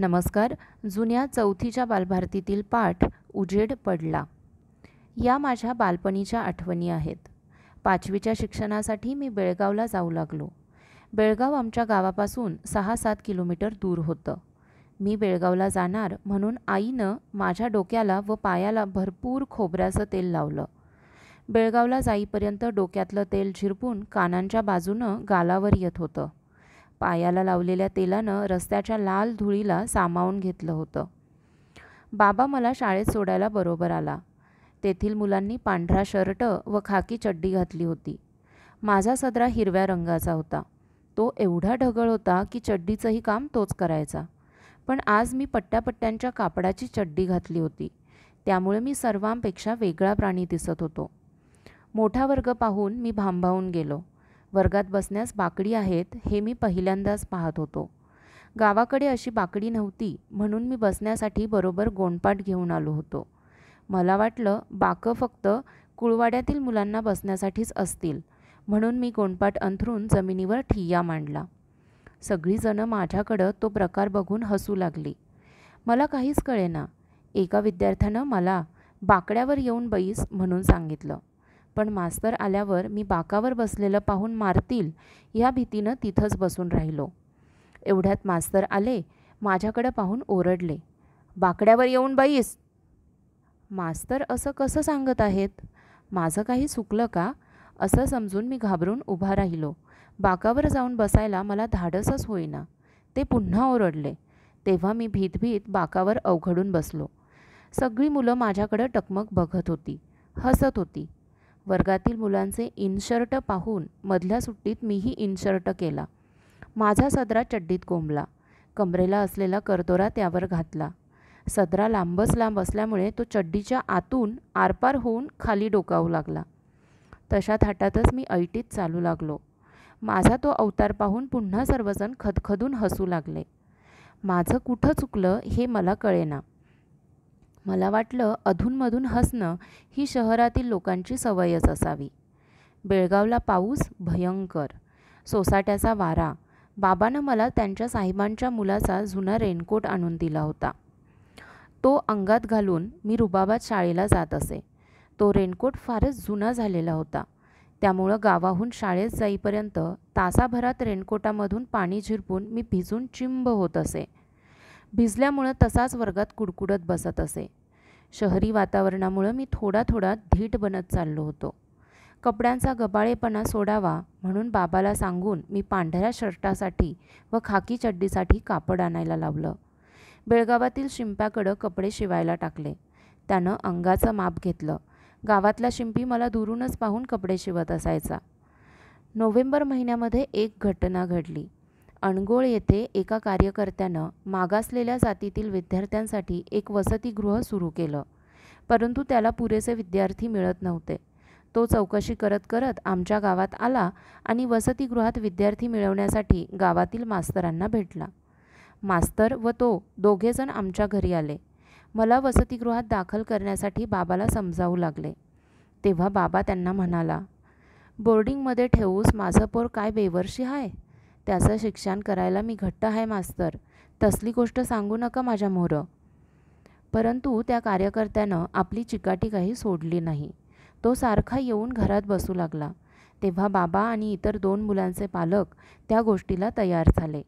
नमस्कार जुन्या चौथीच्या बालभारतीतील पाठ उजेड पडला या माझ्या बालपणीच्या आठवणी आहेत पाचवीच्या शिक्षणासाठी मी बेळगावला जाऊ लागलो बेळगाव आमच्या गावापासून सहा सात किलोमीटर दूर होतं मी बेळगावला जाणार म्हणून आईनं माझ्या डोक्याला व पायाला भरपूर खोबऱ्याचं तेल लावलं बेळगावला जाईपर्यंत डोक्यातलं तेल झिरपून कानांच्या बाजूनं गालावर येत होतं पायाला लावलेल्या तेलानं रस्त्याच्या लाल धुळीला सामावून घेतलं होतं बाबा मला शाळेत सोडायला बरोबर आला तेथील मुलांनी पांढरा शर्ट व खाकी चड्डी घातली होती माझा सदरा हिरव्या रंगाचा होता तो एवढा ढगळ होता की चड्डीचंही काम तोच करायचा पण आज मी पट्ट्यापट्ट्यांच्या कापडाची चड्डी घातली होती त्यामुळे मी सर्वांपेक्षा वेगळा प्राणी दिसत होतो मोठा वर्ग पाहून मी भांबावून गेलो वर्गात बसण्यास बाकडी आहेत हे मी पहिल्यांदाच पाहत होतो गावाकडे अशी बाकडी नव्हती म्हणून मी बसण्यासाठी बरोबर गोंडपाट घेऊन आलो होतो मला वाटलं बाकं फक्त कुळवाड्यातील मुलांना बसण्यासाठीच असतील म्हणून मी गोंडपाट अंथरून जमिनीवर ठिय्या मांडला सगळीजणं माझ्याकडं तो प्रकार बघून हसू लागली मला काहीच कळेना एका विद्यार्थ्यानं मला बाकड्यावर येऊन बैस म्हणून सांगितलं पण मास्तर आल्यावर मी बाकावर बसलेलं पाहून मारतील या भीतीनं तिथंच बसून राहिलो एवढ्यात मास्तर आले माझ्याकडं पाहून ओरडले बाकड्यावर येऊन बाईस मास्तर असं कसं सांगत आहेत माझं काही चुकलं का असं समजून मी घाबरून उभा राहिलो बाकावर जाऊन बसायला मला धाडसच होईना ते पुन्हा ओरडले तेव्हा मी भीतभीत बाकावर अवघडून बसलो सगळी मुलं माझ्याकडं टकमक बघत होती हसत होती वर्गातील मुलांचे इनशर्ट पाहून मधल्या सुट्टीत मीही इनशर्ट केला माझा सदरा चड्डीत कोंबला कमरेला असलेला करदोरा त्यावर घातला सदरा लांबच लांब असल्यामुळे तो चड्डीच्या आतून आरपार होऊन खाली डोकावू लागला तशा थाटातच मी ऐटीत चालू लागलो माझा तो अवतार पाहून पुन्हा सर्वजण खदखदून हसू लागले माझं कुठं चुकलं हे मला कळेना मला वाटलं अधूनमधून हसणं ही शहरातील लोकांची सवयच असावी बेळगावला पाऊस भयंकर सोसाट्याचा वारा बाबानं मला त्यांच्या साहेबांच्या मुलाचा जुना रेनकोट आणून दिला होता तो अंगात घालून मी रुबाबात शाळेला जात असे तो रेनकोट फारच जुना झालेला होता त्यामुळं गावाहून शाळेत जाईपर्यंत तासाभरात रेनकोटामधून पाणी झिरपून मी भिजून चिंब होत असे भिजल्यामुळं तसाच वर्गात कुडकुडत बसत असे शहरी वातावरणामुळं मी थोडा थोडा धीट बनत चाललो होतो कपड्यांचा गबाळेपणा सोडावा म्हणून बाबाला सांगून मी पांढऱ्या शर्टासाठी व खाकी चड्डीसाठी कापड आणायला लावलं बेळगावातील शिंप्याकडं कपडे शिवायला टाकले त्यानं अंगाचं माप घेतलं गावातला शिंपी मला दुरूनच पाहून कपडे शिवत असायचा नोव्हेंबर महिन्यामध्ये एक घटना घडली अणगोळ येथे एका कार्यकर्त्यानं मागासलेल्या जातीतील विद्यार्थ्यांसाठी एक वसतिगृह सुरू केलं परंतु त्याला पुरेसे विद्यार्थी मिळत नव्हते तो चौकशी करत करत आमच्या गावात आला आणि वसतिगृहात विद्यार्थी मिळवण्यासाठी गावातील मास्तरांना भेटला मास्तर व तो दोघेजण आमच्या घरी आले मला वसतिगृहात दाखल करण्यासाठी बाबाला समजावू लागले तेव्हा बाबा त्यांना म्हणाला बोर्डिंगमध्ये ठेवूस माझं पोर काय बेवर्षी आहे त्याचं शिक्षण करायला मी घट्ट आहे मास्तर तसली गोष्ट सांगू नका माझ्या मोहरं परंतु त्या कार्यकर्त्यानं आपली चिकाटी काही सोडली नाही तो सारखा येऊन घरात बसू लागला तेव्हा बाबा आणि इतर दोन मुलांचे पालक त्या गोष्टीला तयार झाले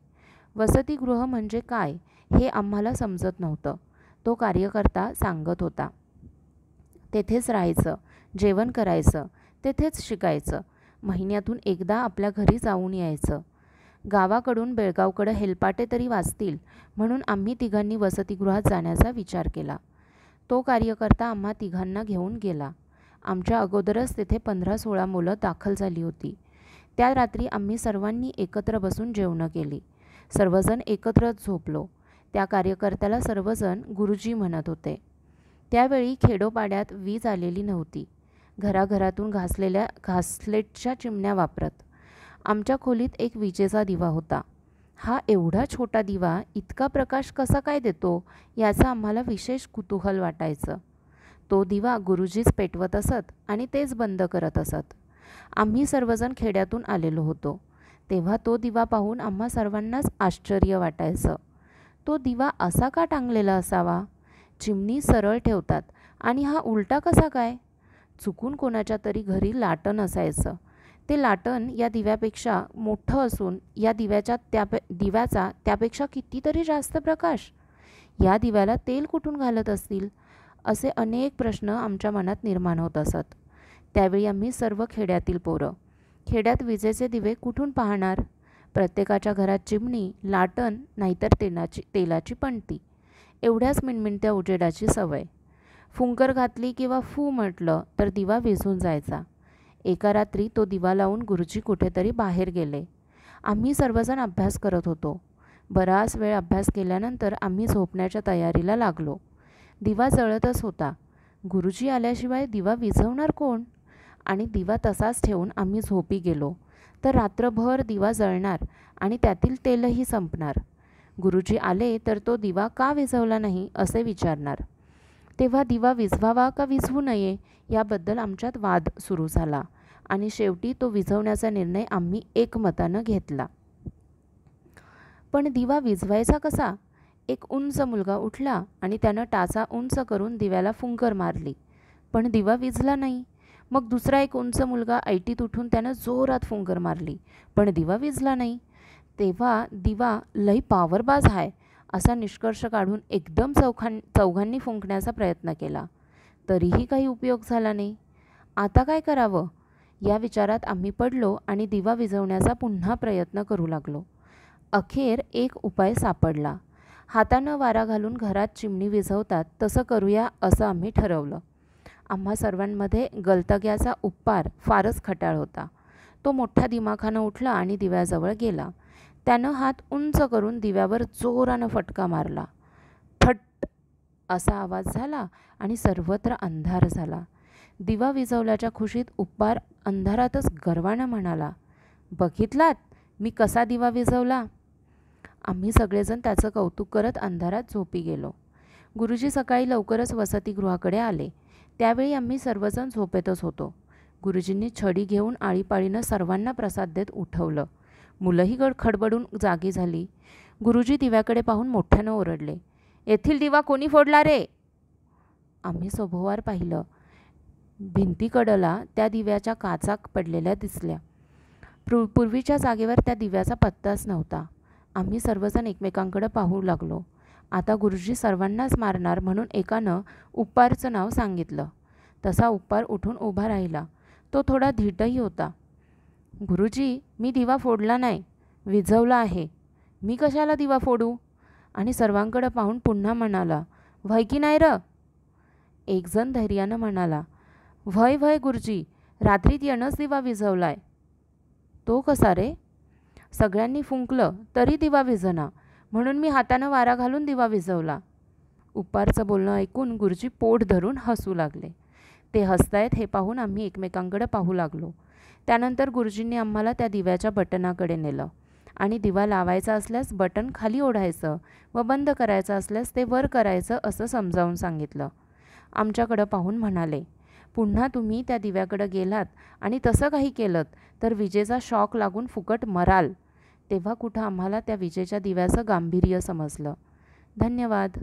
वसतिगृह म्हणजे काय हे आम्हाला समजत नव्हतं तो कार्यकर्ता सांगत होता तेथेच राहायचं जेवण करायचं तेथेच शिकायचं महिन्यातून एकदा आपल्या घरी जाऊन यायचं गावाकडून बेळगावकडं हेलपाटे तरी वाचतील म्हणून आम्ही तिघांनी वसतिगृहात जाण्याचा विचार केला तो कार्यकर्ता आम्हा तिघांना घेऊन गेला आमच्या अगोदरच तेथे पंधरा सोळा मुलं दाखल झाली होती त्या रात्री आम्ही सर्वांनी एकत्र बसून जेवणं केली सर्वजण एकत्रच झोपलो त्या कार्यकर्त्याला सर्वजण गुरुजी म्हणत होते त्यावेळी खेडोपाड्यात वीज आलेली नव्हती घराघरातून घासलेल्या घासलेटच्या चिमण्या वापरत आमच्या खोलीत एक विजेचा दिवा होता हा एवढा छोटा दिवा इतका प्रकाश कसा काय देतो याचा आम्हाला विशेष कुतूहल वाटायचं तो दिवा गुरुजीच पेटवत असत आणि तेच बंद करत असत आम्ही सर्वजण खेड्यातून आलेलो होतो तेव्हा तो दिवा पाहून आम्हा सर्वांनाच आश्चर्य वाटायचं तो दिवा असा का टांगलेला असावा चिमणी सरळ ठेवतात आणि हा उलटा कसा काय चुकून कोणाच्या तरी घरी लाटण असायचं ते लाटण या दिव्यापेक्षा मोठं असून या दिव्याच्या त्या दिव्याचा त्यापेक्षा कितीतरी जास्त प्रकाश या दिव्याला तेल कुठून घालत असतील असे अनेक प्रश्न आमच्या मनात निर्माण होत असत त्यावेळी आम्ही सर्व खेड्यातील पोरं खेड्यात विजेचे दिवे कुठून पाहणार प्रत्येकाच्या घरात चिमणी लाटण नाहीतर तेलाची तेलाची पणती एवढ्याच मिणमिणत्या उजेडाची सवय फुंकर घातली किंवा फू म्हटलं तर दिवा विझून जायचा एका रात्री तो दिवा लावून गुरुजी कुठेतरी बाहेर गेले आम्ही सर्वजण अभ्यास करत होतो बराच वेळ अभ्यास केल्यानंतर आम्ही झोपण्याच्या तयारीला लागलो दिवा जळतच होता गुरुजी आल्याशिवाय दिवा विझवणार कोण आणि दिवा तसाच ठेवून आम्ही झोपी गेलो तर रात्रभर दिवा जळणार आणि त्यातील तेलही संपणार गुरुजी आले तर तो दिवा का विझवला नाही असे विचारणार तेव्हा दिवा विझवावा का विझवू नये याबद्दल आमच्यात वाद सुरू झाला आणि शेवटी तो विझवण्याचा निर्णय आम्ही एकमतानं घेतला पण दिवा विझवायचा कसा एक उंच मुलगा उठला आणि त्यानं टाचा उंच करून दिव्याला फुंकर मारली पण दिवा विझला नाही मग दुसरा एक उंच मुलगा आयटीत उठून त्यानं जोरात फुंकर मारली पण दिवा विझला नाही तेव्हा दिवा लई पावरबाज आहे असा निष्कर्ष काढून एकदम चौखां चौघांनी फुंकण्याचा प्रयत्न केला तरीही काही उपयोग झाला नाही आता काय करावं या विचारात आम्ही पडलो आणि दिवा विझवण्याचा पुन्हा प्रयत्न करू लागलो अखेर एक उपाय सापडला हातानं वारा घालून घरात चिमणी विझवतात तसं करूया असं आम्ही ठरवलं आम्हा सर्वांमध्ये गलतग्याचा उपार फारच खटाळ होता तो मोठ्या दिमाखानं उठला आणि दिव्याजवळ गेला त्यानं हात उंच करून दिव्यावर जोरानं फटका मारला फट असा आवाज झाला आणि सर्वत्र अंधार झाला दिवा विजवल्याच्या खुशीत उपार अंधारातच गर्वानं म्हणाला बघितलात मी कसा दिवा विजवला आम्ही सगळेजण त्याचं कौतुक करत अंधारात झोपी गेलो गुरुजी सकाळी लवकरच वसतिगृहाकडे आले त्यावेळी आम्ही सर्वजण झोपेतच होतो गुरुजींनी छडी घेऊन आळीपाळीनं सर्वांना प्रसाद देत उठवलं मुलंही गड खडबडून जागी झाली गुरुजी दिव्याकडे पाहून मोठ्यानं ओरडले येथील दिवा कोणी फोडला रे आम्ही सभोवार पाहिलं भिंतीकडला त्या दिव्याच्या काचा पडलेल्या दिसल्या पू पूर्वीच्या जागेवर त्या दिव्याचा पत्ताच नव्हता आम्ही सर्वजण एकमेकांकडे पाहू लागलो आता गुरुजी सर्वांनाच मारणार म्हणून एकानं उपारचं नाव सांगितलं तसा उपार उठून उभा राहिला तो थोडा धीटही होता गुरुजी मी दिवा फोडला नाही विझवला आहे मी कशाला दिवा फोडू आणि सर्वांकडं पाहून पुन्हा म्हणाला भय की नाही र एकजण धैर्यानं म्हणाला भय भय गुरुजी रात्रीत येणंच दिवा विझवलाय तो कसा रे सगळ्यांनी फुंकलं तरी दिवा विझना म्हणून मी हातानं वारा घालून दिवा विझवला उपारचं बोलणं ऐकून गुरुजी पोट धरून हसू लागले ते हसतायत हे पाहून आम्ही एकमेकांकडे पाहू लागलो त्यानंतर गुरुजींनी आम्हाला त्या दिव्याच्या बटनाकडे नेलं आणि दिवा लावायचा असल्यास बटन खाली ओढायचं व बंद करायचं असल्यास ते वर करायचं असं समजावून सांगितलं आमच्याकडं पाहून म्हणाले पुन्हा तुम्ही त्या दिव्याकडं गेलात आणि तसं काही केलं तर विजेचा शॉक लागून फुकट मराल तेव्हा कुठं आम्हाला त्या विजेच्या दिव्याचं गांभीर्य समजलं धन्यवाद